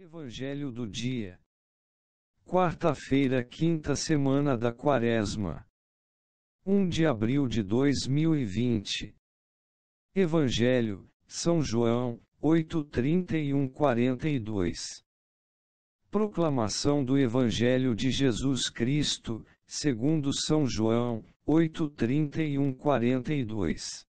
Evangelho do dia. Quarta-feira, quinta semana da Quaresma. 1 de abril de 2020. Evangelho, São João, 8:31-42. Proclamação do Evangelho de Jesus Cristo, segundo São João, 8:31-42.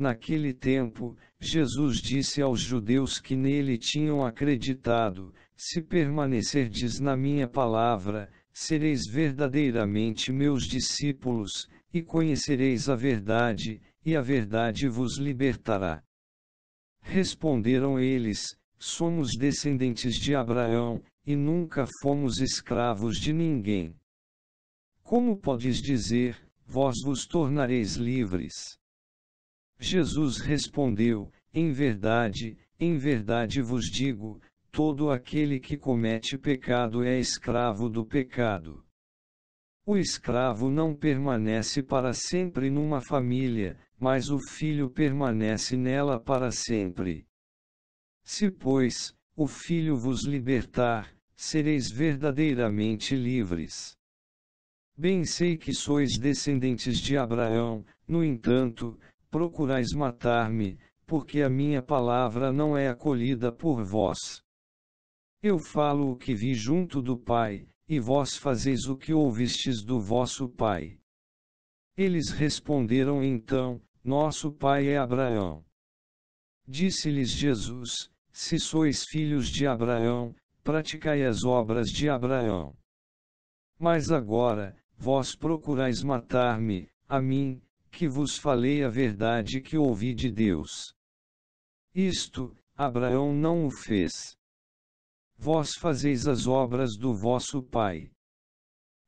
Naquele tempo, Jesus disse aos judeus que nele tinham acreditado: Se permanecerdes na minha palavra, sereis verdadeiramente meus discípulos, e conhecereis a verdade, e a verdade vos libertará. Responderam eles: Somos descendentes de Abraão, e nunca fomos escravos de ninguém. Como podes dizer, vós vos tornareis livres? Jesus respondeu: Em verdade, em verdade vos digo, todo aquele que comete pecado é escravo do pecado. O escravo não permanece para sempre numa família, mas o filho permanece nela para sempre. Se, pois, o filho vos libertar, sereis verdadeiramente livres. Bem sei que sois descendentes de Abraão, no entanto, procurais matar-me, porque a minha palavra não é acolhida por vós. Eu falo o que vi junto do Pai, e vós fazeis o que ouvistes do vosso Pai. Eles responderam então: Nosso Pai é Abraão. Disse-lhes Jesus: Se sois filhos de Abraão, praticai as obras de Abraão. Mas agora, vós procurais matar-me, a mim, que vos falei a verdade que ouvi de Deus. Isto, Abraão não o fez. Vós fazeis as obras do vosso pai.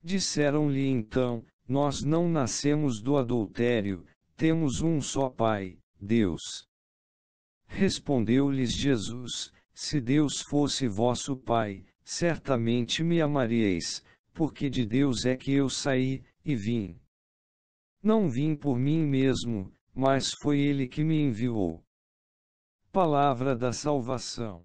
Disseram-lhe então: Nós não nascemos do adultério, temos um só pai, Deus. Respondeu-lhes Jesus: Se Deus fosse vosso pai, certamente me amaríeis, porque de Deus é que eu saí, e vim. Não vim por mim mesmo, mas foi Ele que me enviou. Palavra da Salvação.